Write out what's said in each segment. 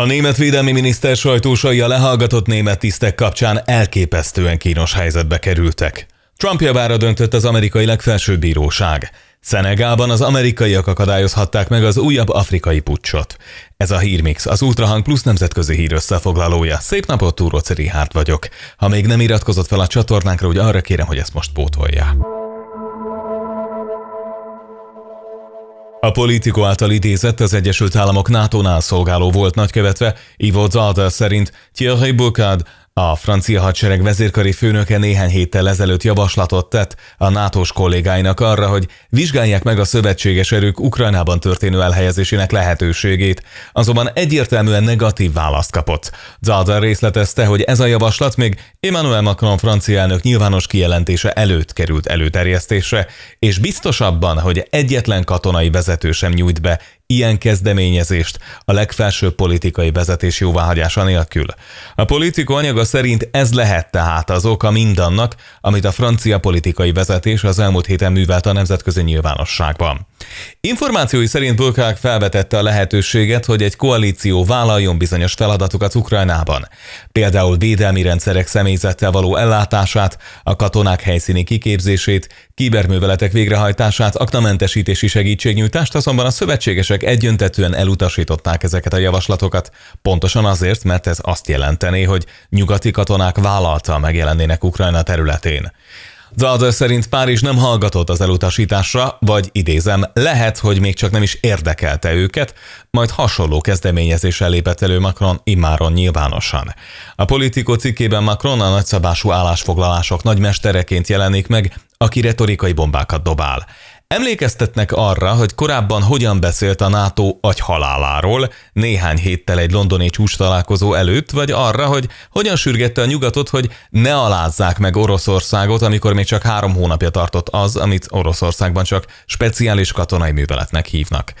A német védelmi miniszter sajtósai a lehallgatott német tisztek kapcsán elképesztően kínos helyzetbe kerültek. Trump javára döntött az amerikai legfelsőbb bíróság. Szenegában az amerikaiak akadályozhatták meg az újabb afrikai pucsot. Ez a Hírmix, az Ultrahang Plus nemzetközi hír összefoglalója. Szép napot, Túró Rihárt vagyok. Ha még nem iratkozott fel a csatornánkra, úgy arra kérem, hogy ezt most pótolja. A politikó által idézett az Egyesült Államok NATO-nál szolgáló volt nagykövetve, Ivo Zalder szerint Thierry Bukád a francia hadsereg vezérkari főnöke néhány héttel ezelőtt javaslatot tett a nato kollégáinak arra, hogy vizsgálják meg a szövetséges erők Ukrajnában történő elhelyezésének lehetőségét, azonban egyértelműen negatív választ kapott. Zadar részletezte, hogy ez a javaslat még Emmanuel Macron francia elnök nyilvános kijelentése előtt került előterjesztésre, és biztosabban, hogy egyetlen katonai vezető sem nyújt be ilyen kezdeményezést a legfelsőbb politikai vezetés jóváhagyása nélkül. A politikó anyaga szerint ez lehet tehát az oka mindannak, amit a francia politikai vezetés az elmúlt héten művelt a nemzetközi nyilvánosságban. Információi szerint Bulkák felvetette a lehetőséget, hogy egy koalíció vállaljon bizonyos feladatokat Ukrajnában, például védelmi rendszerek személyzettel való ellátását, a katonák helyszíni kiképzését, kiberműveletek végrehajtását, aknamentesítési segítségnyújtást, azonban a szövetségesek elvileg egyöntetően elutasították ezeket a javaslatokat, pontosan azért, mert ez azt jelentené, hogy nyugati katonák vállalta megjelennének Ukrajna területén. Zalder szerint Párizs nem hallgatott az elutasításra, vagy idézem, lehet, hogy még csak nem is érdekelte őket, majd hasonló kezdeményezéssel lépett elő Macron immáron nyilvánosan. A politikó cikkében Macron a nagyszabású állásfoglalások nagymestereként jelenik meg, aki retorikai bombákat dobál. Emlékeztetnek arra, hogy korábban hogyan beszélt a NATO agyhaláláról néhány héttel egy londoni csúcs találkozó előtt, vagy arra, hogy hogyan sürgette a nyugatot, hogy ne alázzák meg Oroszországot, amikor még csak három hónapja tartott az, amit Oroszországban csak speciális katonai műveletnek hívnak.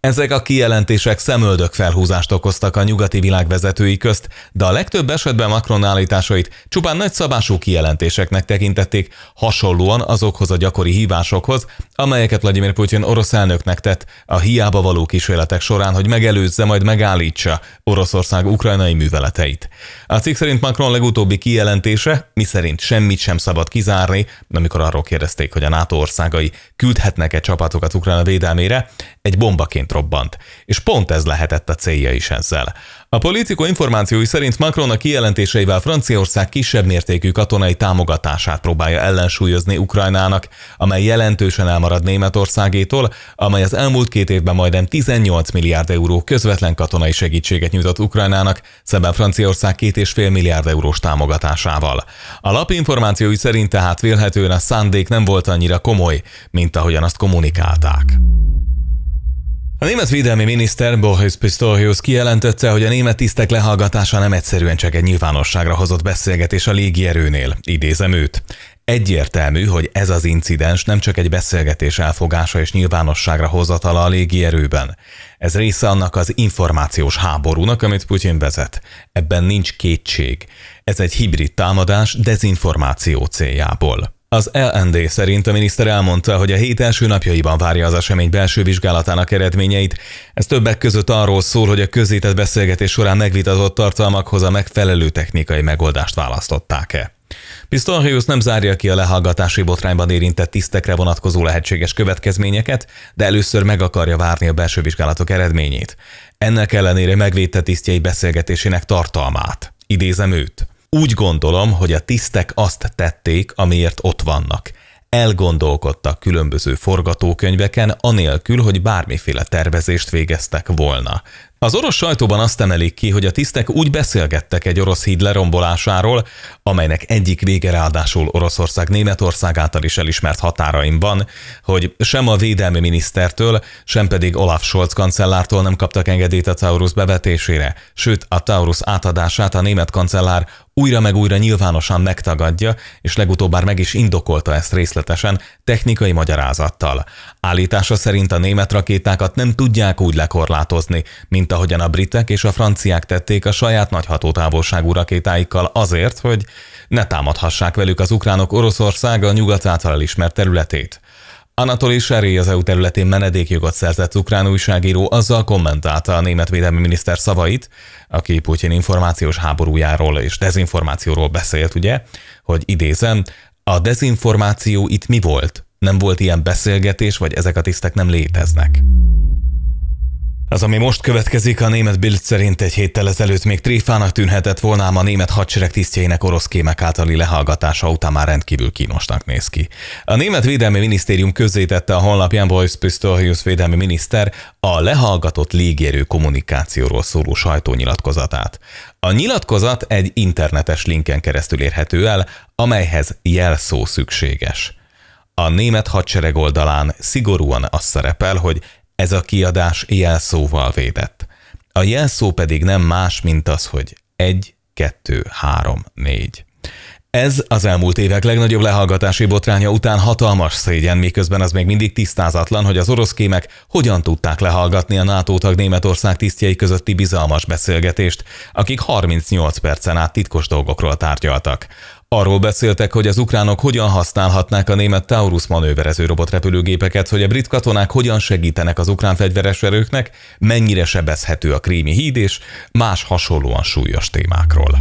Ezek a kijelentések szemöldök felhúzást okoztak a nyugati világ vezetői közt, de a legtöbb esetben Macron állításait csupán nagyszabású kijelentéseknek tekintették, hasonlóan azokhoz a gyakori hívásokhoz, amelyeket Vladimir Putyin orosz elnöknek tett a hiába való kísérletek során, hogy megelőzze, majd megállítsa Oroszország ukrajnai műveleteit. A cikk szerint Macron legutóbbi kijelentése, miszerint semmit sem szabad kizárni, amikor arról kérdezték, hogy a NATO országai küldhetnek-e csapatokat Ukrajna védelmére, egy bombaként robbant. És pont ez lehetett a célja is ezzel. A politikó információi szerint Macron a kijelentéseivel Franciaország kisebb mértékű katonai támogatását próbálja ellensúlyozni Ukrajnának, amely jelentősen elmarad Németországétól, amely az elmúlt két évben majdnem 18 milliárd euró közvetlen katonai segítséget nyújtott Ukrajnának, szemben Franciaország 2,5 milliárd eurós támogatásával. A lap információi szerint tehát vélhetően a szándék nem volt annyira komoly, mint ahogyan azt kommunikálták. A német védelmi miniszter Boris Pistorius kijelentette, hogy a német tisztek lehallgatása nem egyszerűen csak egy nyilvánosságra hozott beszélgetés a légierőnél, idézem őt. Egyértelmű, hogy ez az incidens nem csak egy beszélgetés elfogása és nyilvánosságra hozatala a légierőben. Ez része annak az információs háborúnak, amit Putyin vezet. Ebben nincs kétség. Ez egy hibrid támadás dezinformáció céljából. Az LND szerint a miniszter elmondta, hogy a hét első napjaiban várja az esemény belső vizsgálatának eredményeit. Ez többek között arról szól, hogy a közített beszélgetés során megvitatott tartalmakhoz a megfelelő technikai megoldást választották-e. Pistorius nem zárja ki a lehallgatási botrányban érintett tisztekre vonatkozó lehetséges következményeket, de először meg akarja várni a belső vizsgálatok eredményét. Ennek ellenére megvédte tisztjei beszélgetésének tartalmát. Idézem őt. Úgy gondolom, hogy a tisztek azt tették, amiért ott vannak. Elgondolkodtak különböző forgatókönyveken, anélkül, hogy bármiféle tervezést végeztek volna. Az orosz sajtóban azt emelik ki, hogy a tisztek úgy beszélgettek egy orosz híd lerombolásáról, amelynek egyik vége ráadásul Oroszország Németország által is elismert határaim van, hogy sem a védelmi minisztertől, sem pedig Olaf Scholz kancellártól nem kaptak engedélyt a Taurus bevetésére, sőt a Taurus átadását a német kancellár újra meg újra nyilvánosan megtagadja, és legutóbb már meg is indokolta ezt részletesen technikai magyarázattal. Állítása szerint a német rakétákat nem tudják úgy lekorlátozni, mint ahogyan a britek és a franciák tették a saját nagy hatótávolságú rakétáikkal azért, hogy ne támadhassák velük az ukránok Oroszország a nyugat által elismert területét. Anatoli Seré az EU területén menedékjogot szerzett ukrán újságíró azzal kommentálta a német védelmi miniszter szavait, aki Putyin információs háborújáról és dezinformációról beszélt, ugye, hogy idézem, a dezinformáció itt mi volt? Nem volt ilyen beszélgetés, vagy ezek a tisztek nem léteznek. Az, ami most következik, a német Bild szerint egy héttel ezelőtt még tréfának tűnhetett volna, a német hadsereg tisztjeinek orosz kémek általi lehallgatása után már rendkívül kínosnak néz ki. A német védelmi minisztérium közzétette a honlapján Boris Pistorius védelmi miniszter a lehallgatott légierő kommunikációról szóló sajtónyilatkozatát. A nyilatkozat egy internetes linken keresztül érhető el, amelyhez jelszó szükséges. A német hadsereg oldalán szigorúan az szerepel, hogy ez a kiadás jelszóval védett. A jelszó pedig nem más, mint az, hogy 1, 2, 3, 4. Ez az elmúlt évek legnagyobb lehallgatási botránya után hatalmas szégyen, miközben az még mindig tisztázatlan, hogy az orosz kémek hogyan tudták lehallgatni a NATO tag Németország tisztjei közötti bizalmas beszélgetést, akik 38 percen át titkos dolgokról tárgyaltak. Arról beszéltek, hogy az ukránok hogyan használhatnák a német Taurus manőverező robotrepülőgépeket, hogy a brit katonák hogyan segítenek az ukrán fegyveres erőknek, mennyire sebezhető a krími híd és más hasonlóan súlyos témákról.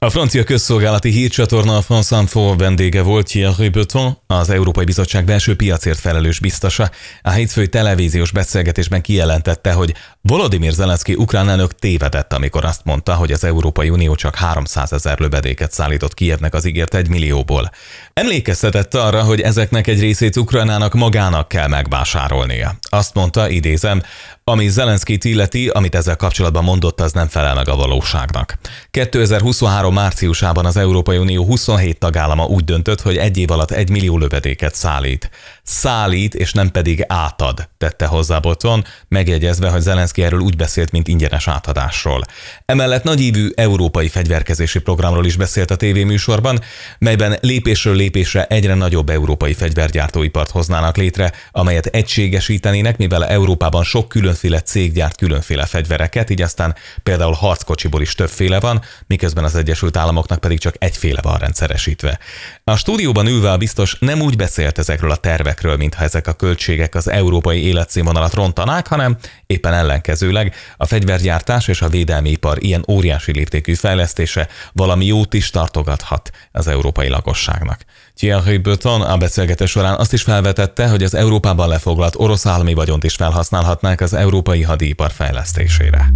A francia közszolgálati hírcsatorna a France Info vendége volt Thierry Breton, az Európai Bizottság belső piacért felelős biztosa. A hétfői televíziós beszélgetésben kijelentette, hogy Volodymyr Zelenszky ukrán elnök tévedett, amikor azt mondta, hogy az Európai Unió csak 300 ezer lövedéket szállított Kievnek az ígért egy millióból. Emlékeztetett arra, hogy ezeknek egy részét Ukrajnának magának kell megvásárolnia. Azt mondta, idézem, ami Zelenszky illeti, amit ezzel kapcsolatban mondott, az nem felel meg a valóságnak. 2023 2023 márciusában az Európai Unió 27 tagállama úgy döntött, hogy egy év alatt egy millió lövedéket szállít. Szállít, és nem pedig átad, tette hozzá Botton, megjegyezve, hogy Zelenszky erről úgy beszélt, mint ingyenes átadásról. Emellett nagyívű európai fegyverkezési programról is beszélt a tévéműsorban, melyben lépésről lépésre egyre nagyobb európai fegyvergyártóipart hoznának létre, amelyet egységesítenének, mivel Európában sok különféle cég gyárt különféle fegyvereket, így aztán például harckocsiból is többféle van, miközben az egyes Egyesült Államoknak pedig csak egyféle van rendszeresítve. A stúdióban ülve a biztos nem úgy beszélt ezekről a tervekről, mintha ezek a költségek az európai életszínvonalat rontanák, hanem éppen ellenkezőleg a fegyvergyártás és a védelmi ipar ilyen óriási léptékű fejlesztése valami jót is tartogathat az európai lakosságnak. Thierry Böton a beszélgetés során azt is felvetette, hogy az Európában lefoglalt orosz állami vagyont is felhasználhatnák az európai hadipar fejlesztésére.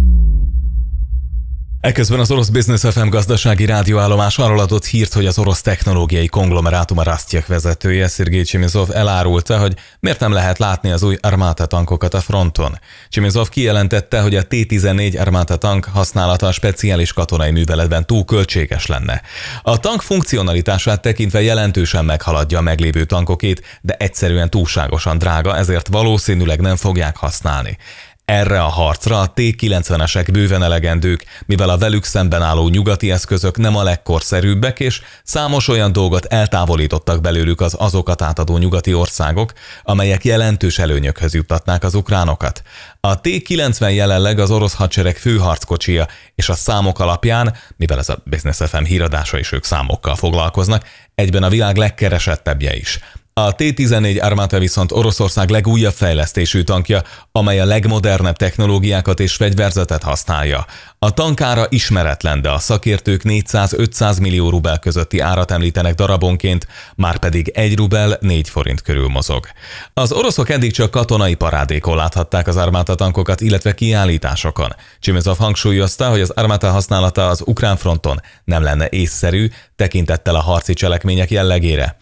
Eközben az orosz Business FM gazdasági rádióállomás arról adott hírt, hogy az orosz technológiai konglomerátum a Rastyek vezetője, Szirgéj Csimizov elárulta, hogy miért nem lehet látni az új armáta tankokat a fronton. Csimizov kijelentette, hogy a T-14 armáta tank használata a speciális katonai műveletben túl költséges lenne. A tank funkcionalitását tekintve jelentősen meghaladja a meglévő tankokét, de egyszerűen túlságosan drága, ezért valószínűleg nem fogják használni. Erre a harcra a T-90-esek bőven elegendők, mivel a velük szemben álló nyugati eszközök nem a legkorszerűbbek, és számos olyan dolgot eltávolítottak belőlük az azokat átadó nyugati országok, amelyek jelentős előnyökhöz juttatnák az ukránokat. A T-90 jelenleg az orosz hadsereg főharckocsia, és a számok alapján, mivel ez a Business FM híradása is ők számokkal foglalkoznak, egyben a világ legkeresettebbje is – a T-14 Armata viszont Oroszország legújabb fejlesztésű tankja, amely a legmodernebb technológiákat és fegyverzetet használja. A tankára ismeretlen, de a szakértők 400-500 millió rubel közötti árat említenek darabonként, már pedig 1 rubel 4 forint körül mozog. Az oroszok eddig csak katonai parádékon láthatták az Armata tankokat, illetve kiállításokon. Csimezov hangsúlyozta, hogy az Armata használata az ukrán fronton nem lenne észszerű, tekintettel a harci cselekmények jellegére.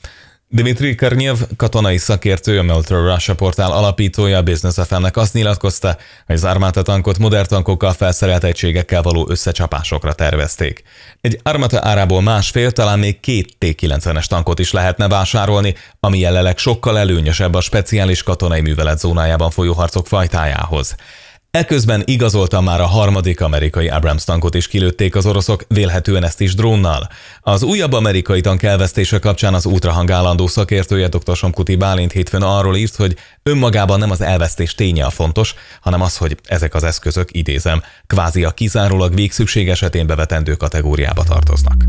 Dimitri Karnyev, katonai szakértő, a Military Russia portál alapítója a Business fm azt nyilatkozta, hogy az Armata tankot modern tankokkal felszerelt egységekkel való összecsapásokra tervezték. Egy Armata árából másfél, talán még két T-90-es tankot is lehetne vásárolni, ami jelenleg sokkal előnyösebb a speciális katonai művelet zónájában folyó harcok fajtájához. Eközben igazolta már a harmadik amerikai Abrams tankot is kilőtték az oroszok, vélhetően ezt is drónnal. Az újabb amerikai tank elvesztése kapcsán az ultrahang állandó szakértője dr. Somkuti Bálint hétfőn arról írt, hogy önmagában nem az elvesztés ténye a fontos, hanem az, hogy ezek az eszközök, idézem, kvázi a kizárólag végszükség esetén bevetendő kategóriába tartoznak.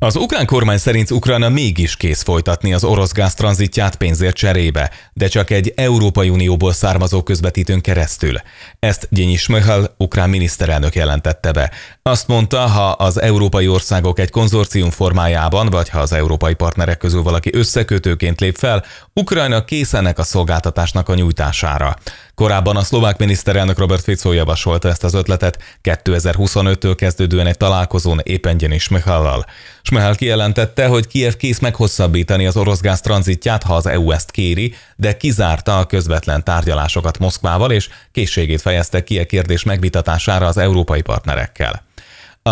Az ukrán kormány szerint Ukrajna mégis kész folytatni az orosz gáz tranzitját pénzért cserébe, de csak egy Európai Unióból származó közvetítőn keresztül. Ezt Gyényi Smöhel, ukrán miniszterelnök jelentette be. Azt mondta, ha az európai országok egy konzorcium formájában, vagy ha az európai partnerek közül valaki összekötőként lép fel, Ukrajna készenek a szolgáltatásnak a nyújtására. Korábban a szlovák miniszterelnök Robert Fico javasolta ezt az ötletet 2025-től kezdődően egy találkozón éppen Gyényi Möhellal. Smehel kijelentette, hogy Kiev kész meghosszabbítani az orosz gáz tranzitját, ha az EU ezt kéri, de kizárta a közvetlen tárgyalásokat Moszkvával, és készségét fejezte ki a e kérdés megvitatására az európai partnerekkel.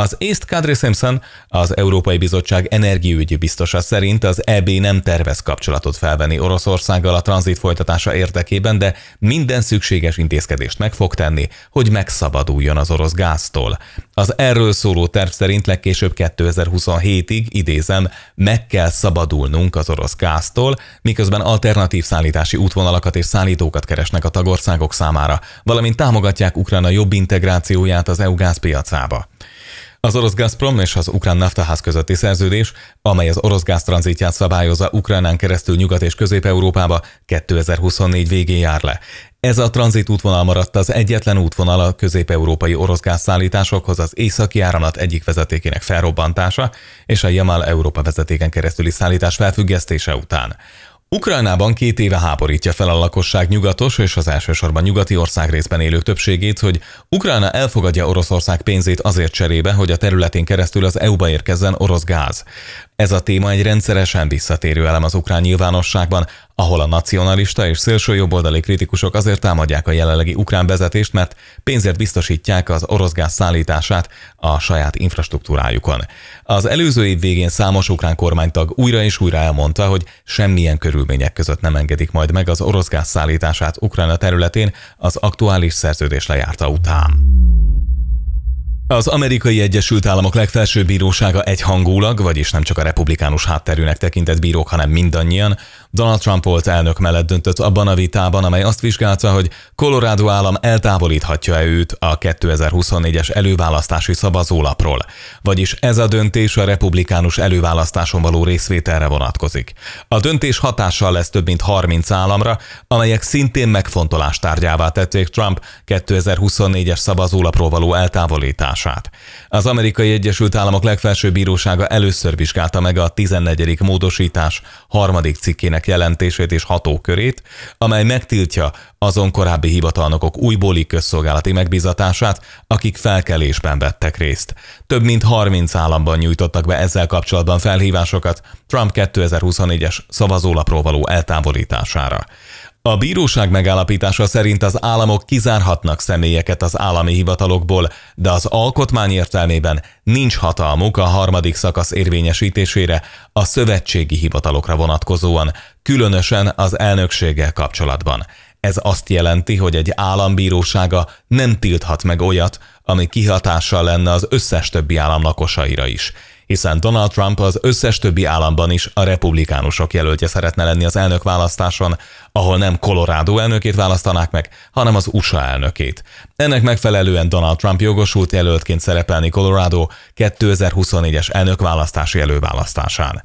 Az észt Kadri Simpson, az Európai Bizottság energiaügyi biztosa szerint az EB nem tervez kapcsolatot felvenni Oroszországgal a tranzit folytatása érdekében, de minden szükséges intézkedést meg fog tenni, hogy megszabaduljon az orosz gáztól. Az erről szóló terv szerint legkésőbb 2027-ig, idézem, meg kell szabadulnunk az orosz gáztól, miközben alternatív szállítási útvonalakat és szállítókat keresnek a tagországok számára, valamint támogatják Ukrajna jobb integrációját az EU gázpiacába. Az orosz Gazprom és az ukrán naftaház közötti szerződés, amely az orosz gáz tranzitját szabályozza Ukránán keresztül Nyugat és Közép-Európába 2024 végén jár le. Ez a tranzit útvonal maradt az egyetlen útvonal a közép-európai orosz gázszállításokhoz az északi áramlat egyik vezetékének felrobbantása és a Jamal Európa vezetéken keresztüli szállítás felfüggesztése után. Ukrajnában két éve háborítja fel a lakosság nyugatos és az elsősorban nyugati ország részben élők többségét, hogy Ukrajna elfogadja Oroszország pénzét azért cserébe, hogy a területén keresztül az EU-ba érkezzen orosz gáz. Ez a téma egy rendszeresen visszatérő elem az ukrán nyilvánosságban, ahol a nacionalista és szélsőjobboldali kritikusok azért támadják a jelenlegi ukrán vezetést, mert pénzért biztosítják az orosz gáz szállítását a saját infrastruktúrájukon. Az előző év végén számos ukrán kormánytag újra és újra elmondta, hogy semmilyen körülmények között nem engedik majd meg az orosz gáz szállítását Ukrajna területén az aktuális szerződés lejárta után. Az amerikai Egyesült Államok legfelsőbb bírósága egyhangulag, vagyis nem csak a republikánus hátterűnek tekintett bírók, hanem mindannyian Donald Trump volt elnök mellett döntött abban a vitában, amely azt vizsgálta, hogy Colorado állam eltávolíthatja-e őt a 2024-es előválasztási szavazólapról. Vagyis ez a döntés a republikánus előválasztáson való részvételre vonatkozik. A döntés hatással lesz több mint 30 államra, amelyek szintén megfontolás tárgyává tették Trump 2024-es szavazólapról való eltávolítását. Az Amerikai Egyesült Államok legfelsőbb bírósága először vizsgálta meg a 14. módosítás harmadik cikkének jelentését és hatókörét, amely megtiltja azon korábbi hivatalnokok újbóli közszolgálati megbízatását, akik felkelésben vettek részt. Több mint 30 államban nyújtottak be ezzel kapcsolatban felhívásokat Trump 2024-es szavazólapról való eltávolítására. A bíróság megállapítása szerint az államok kizárhatnak személyeket az állami hivatalokból, de az alkotmány értelmében nincs hatalmuk a harmadik szakasz érvényesítésére a szövetségi hivatalokra vonatkozóan, különösen az elnökséggel kapcsolatban. Ez azt jelenti, hogy egy állambírósága nem tilthat meg olyat, ami kihatással lenne az összes többi állam lakosaira is hiszen Donald Trump az összes többi államban is a republikánusok jelöltje szeretne lenni az elnök választáson, ahol nem Colorado elnökét választanák meg, hanem az USA elnökét. Ennek megfelelően Donald Trump jogosult jelöltként szerepelni Colorado 2024-es elnökválasztási előválasztásán.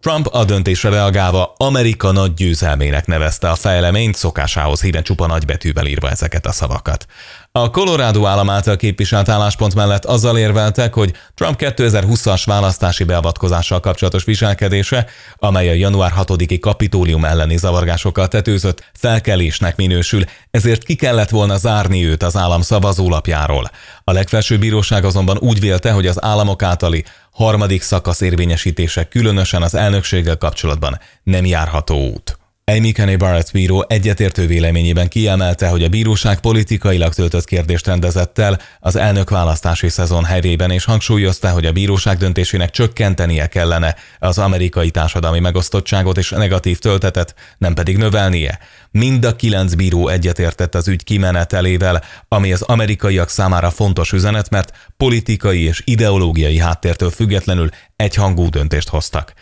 Trump a döntésre reagálva Amerika nagy győzelmének nevezte a fejleményt, szokásához híven csupa nagybetűvel írva ezeket a szavakat. A Colorado állam által képviselt álláspont mellett azzal érveltek, hogy Trump 2020-as választási beavatkozással kapcsolatos viselkedése, amely a január 6-i kapitólium elleni zavargásokkal tetőzött, felkelésnek minősül, ezért ki kellett volna zárni őt az állam szavazólapjáról. A legfelsőbb bíróság azonban úgy vélte, hogy az államok általi harmadik szakasz érvényesítése különösen az elnökséggel kapcsolatban nem járható út. Amy Kenny Barrett bíró egyetértő véleményében kiemelte, hogy a bíróság politikailag töltött kérdést rendezett el az elnök választási szezon helyében, és hangsúlyozta, hogy a bíróság döntésének csökkentenie kellene az amerikai társadalmi megosztottságot és negatív töltetet, nem pedig növelnie. Mind a kilenc bíró egyetértett az ügy kimenetelével, ami az amerikaiak számára fontos üzenet, mert politikai és ideológiai háttértől függetlenül egyhangú döntést hoztak.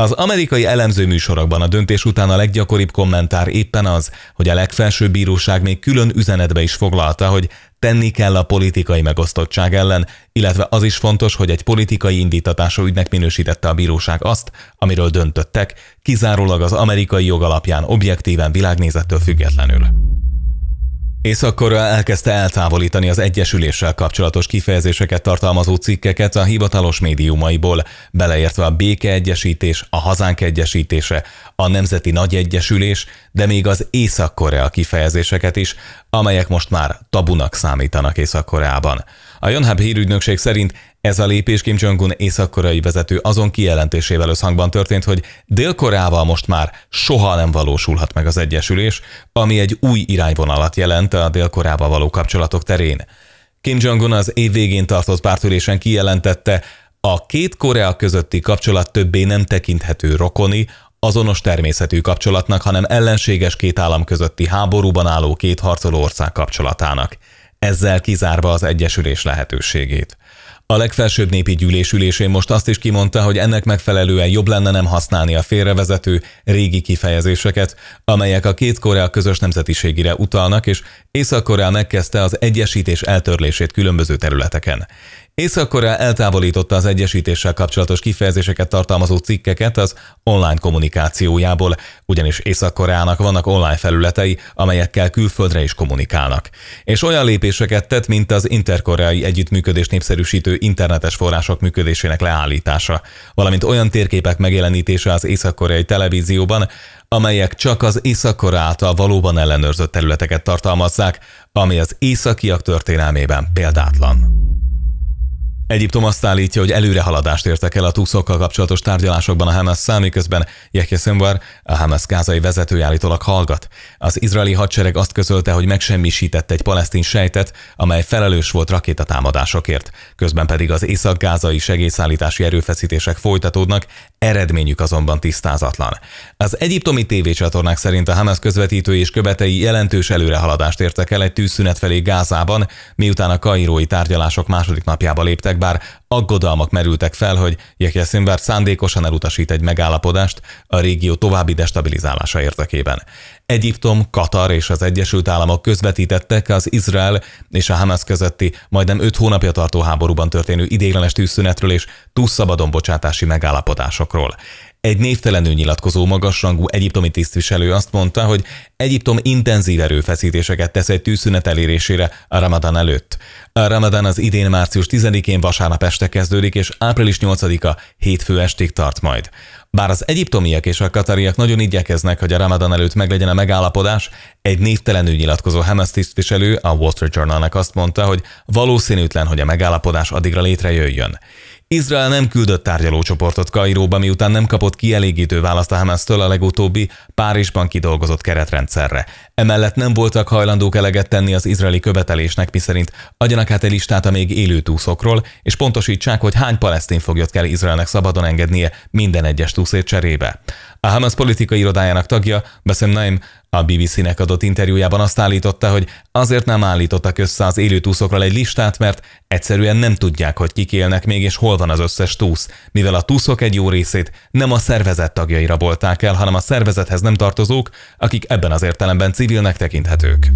Az amerikai elemző műsorokban a döntés után a leggyakoribb kommentár éppen az, hogy a legfelsőbb bíróság még külön üzenetbe is foglalta, hogy tenni kell a politikai megosztottság ellen, illetve az is fontos, hogy egy politikai indítatású ügynek minősítette a bíróság azt, amiről döntöttek, kizárólag az amerikai jog alapján objektíven világnézettől függetlenül és akkor elkezdte eltávolítani az egyesüléssel kapcsolatos kifejezéseket tartalmazó cikkeket a hivatalos médiumaiból, beleértve a békeegyesítés, a hazánk egyesítése, a nemzeti Nagy Egyesülés, de még az Észak-Korea kifejezéseket is, amelyek most már tabunak számítanak Észak-Koreában. A Yonhap hírügynökség szerint ez a lépés Kim Jong-un észak-koreai vezető azon kijelentésével összhangban történt, hogy Dél-Koreával most már soha nem valósulhat meg az egyesülés, ami egy új irányvonalat jelent a Dél-Koreával való kapcsolatok terén. Kim Jong-un az év végén tartott pártülésen kijelentette, a két Korea közötti kapcsolat többé nem tekinthető rokoni, azonos természetű kapcsolatnak, hanem ellenséges két állam közötti háborúban álló két harcoló ország kapcsolatának, ezzel kizárva az egyesülés lehetőségét. A legfelsőbb népi gyűlés ülésén most azt is kimondta, hogy ennek megfelelően jobb lenne nem használni a félrevezető régi kifejezéseket, amelyek a két Korea közös nemzetiségére utalnak, és Észak-Korea megkezdte az egyesítés eltörlését különböző területeken. Észak-Korea eltávolította az egyesítéssel kapcsolatos kifejezéseket tartalmazó cikkeket az online kommunikációjából, ugyanis Észak-Koreának vannak online felületei, amelyekkel külföldre is kommunikálnak. És olyan lépéseket tett, mint az interkoreai együttműködés népszerűsítő internetes források működésének leállítása, valamint olyan térképek megjelenítése az észak-koreai televízióban, amelyek csak az észak által valóban ellenőrzött területeket tartalmazzák, ami az északiak történelmében példátlan. Egyiptom azt állítja, hogy előrehaladást értek el a túszokkal kapcsolatos tárgyalásokban a Hamas számi közben Yehya Sinwar, a Hamas gázai vezető állítólag hallgat. Az izraeli hadsereg azt közölte, hogy megsemmisített egy palesztin sejtet, amely felelős volt rakétatámadásokért. Közben pedig az észak-gázai segélyszállítási erőfeszítések folytatódnak, eredményük azonban tisztázatlan. Az egyiptomi tévécsatornák szerint a Hamas közvetítői és követei jelentős előrehaladást értek el egy tűzszünet felé Gázában, miután a kairói tárgyalások második napjába léptek, bár aggodalmak merültek fel, hogy Jekjeszinvár szándékosan elutasít egy megállapodást a régió további destabilizálása érdekében. Egyiptom, Katar és az Egyesült Államok közvetítettek az Izrael és a Hamas közötti majdnem 5 hónapja tartó háborúban történő idéglenes tűzszünetről és túlszabadon bocsátási megállapodásokról. Egy névtelenül nyilatkozó magasrangú egyiptomi tisztviselő azt mondta, hogy Egyiptom intenzív erőfeszítéseket tesz egy tűzszünet elérésére a Ramadán előtt. A Ramadán az idén március 10-én vasárnap este kezdődik, és április 8-a hétfő estig tart majd. Bár az egyiptomiak és a katariak nagyon igyekeznek, hogy a Ramadan előtt meglegyen a megállapodás, egy névtelenül nyilatkozó Hamas tisztviselő a Wall Street Journalnak azt mondta, hogy valószínűtlen, hogy a megállapodás addigra létrejöjjön. Izrael nem küldött tárgyalócsoportot Kairóba, miután nem kapott kielégítő választ a Hamas-től a legutóbbi Párizsban kidolgozott keretrendszerre. Emellett nem voltak hajlandók eleget tenni az izraeli követelésnek, miszerint adjanak át egy listát a még élő túszokról, és pontosítsák, hogy hány palesztin foglyot kell Izraelnek szabadon engednie minden egyes túszét cserébe. A Hamas politikai irodájának tagja, Bassem Naim, a BBC-nek adott interjújában azt állította, hogy azért nem állítottak össze az élő túszokról egy listát, mert egyszerűen nem tudják, hogy kik élnek még és hol van az összes túsz, mivel a túszok egy jó részét nem a szervezet tagjai rabolták el, hanem a szervezethez nem tartozók, akik ebben az értelemben civilnek tekinthetők.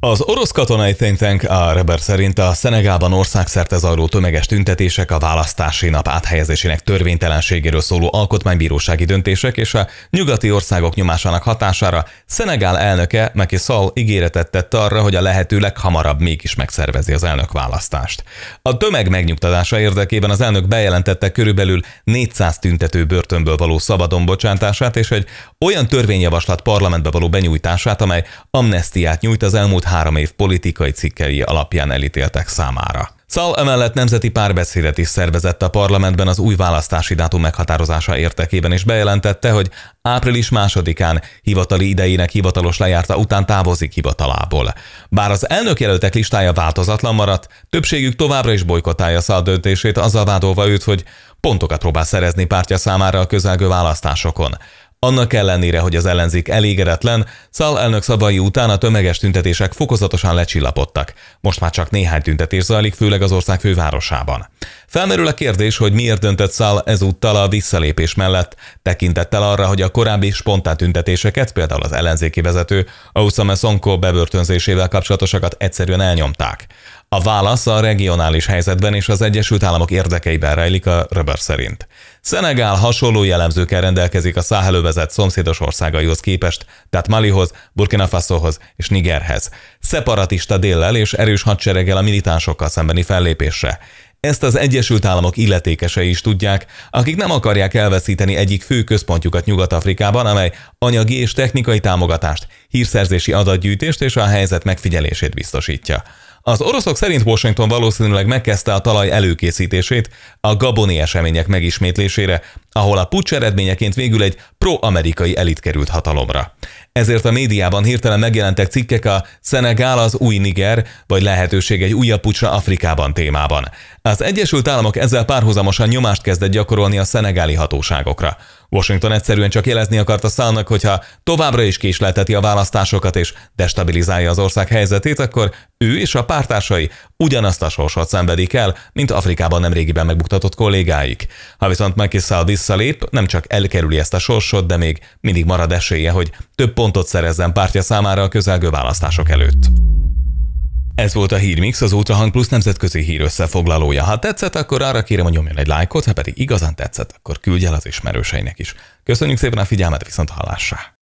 Az orosz katonai think tank a Reber szerint a Szenegában országszerte zajló tömeges tüntetések a választási nap áthelyezésének törvénytelenségéről szóló alkotmánybírósági döntések és a nyugati országok nyomásának hatására Szenegál elnöke Macky Sall ígéretet tett arra, hogy a lehető leghamarabb mégis megszervezi az elnök választást. A tömeg megnyugtatása érdekében az elnök bejelentette körülbelül 400 tüntető börtönből való szabadon bocsátását és egy olyan törvényjavaslat parlamentbe való benyújtását, amely amnestiát nyújt az elmúlt három év politikai cikkei alapján elítéltek számára. Szal emellett nemzeti párbeszédet is szervezett a parlamentben az új választási dátum meghatározása értekében, és bejelentette, hogy április másodikán hivatali idejének hivatalos lejárta után távozik hivatalából. Bár az jelöltek listája változatlan maradt, többségük továbbra is bolykotálja Szal döntését, azzal vádolva őt, hogy pontokat próbál szerezni pártja számára a közelgő választásokon. Annak ellenére, hogy az ellenzék elégedetlen, Szal elnök szavai után a tömeges tüntetések fokozatosan lecsillapodtak. Most már csak néhány tüntetés zajlik, főleg az ország fővárosában. Felmerül a kérdés, hogy miért döntött Szal ezúttal a visszalépés mellett, tekintettel arra, hogy a korábbi spontán tüntetéseket, például az ellenzéki vezető Ausame Sonko bebörtönzésével kapcsolatosakat egyszerűen elnyomták. A válasz a regionális helyzetben és az Egyesült Államok érdekeiben rejlik a Röber szerint. Szenegál hasonló jellemzőkkel rendelkezik a száhelővezet szomszédos országaihoz képest, tehát Malihoz, Burkina Fasohoz és Nigerhez. Szeparatista déllel és erős hadsereggel a militánsokkal szembeni fellépésre. Ezt az Egyesült Államok illetékesei is tudják, akik nem akarják elveszíteni egyik fő központjukat Nyugat-Afrikában, amely anyagi és technikai támogatást, hírszerzési adatgyűjtést és a helyzet megfigyelését biztosítja. Az oroszok szerint Washington valószínűleg megkezdte a talaj előkészítését a gaboni események megismétlésére, ahol a pucs eredményeként végül egy pro-amerikai elit került hatalomra. Ezért a médiában hirtelen megjelentek cikkek a Szenegál az új Niger, vagy lehetőség egy újabb pucsra Afrikában témában. Az Egyesült Államok ezzel párhuzamosan nyomást kezdett gyakorolni a szenegáli hatóságokra. Washington egyszerűen csak jelezni akarta Szállnak, hogyha továbbra is késlelteti a választásokat és destabilizálja az ország helyzetét, akkor ő és a pártársai ugyanazt a sorsot szenvedik el, mint Afrikában nemrégiben megbuktatott kollégáik. Ha viszont McKissal visszalép, nem csak elkerüli ezt a sorsot, de még mindig marad esélye, hogy több pontot szerezzen pártja számára a közelgő választások előtt. Ez volt a Hírmix, az Ultrahang Plus nemzetközi hír összefoglalója. Ha tetszett, akkor arra kérem, hogy nyomjon egy lájkot, ha pedig igazán tetszett, akkor küldj el az ismerőseinek is. Köszönjük szépen a figyelmet, viszont hallásra!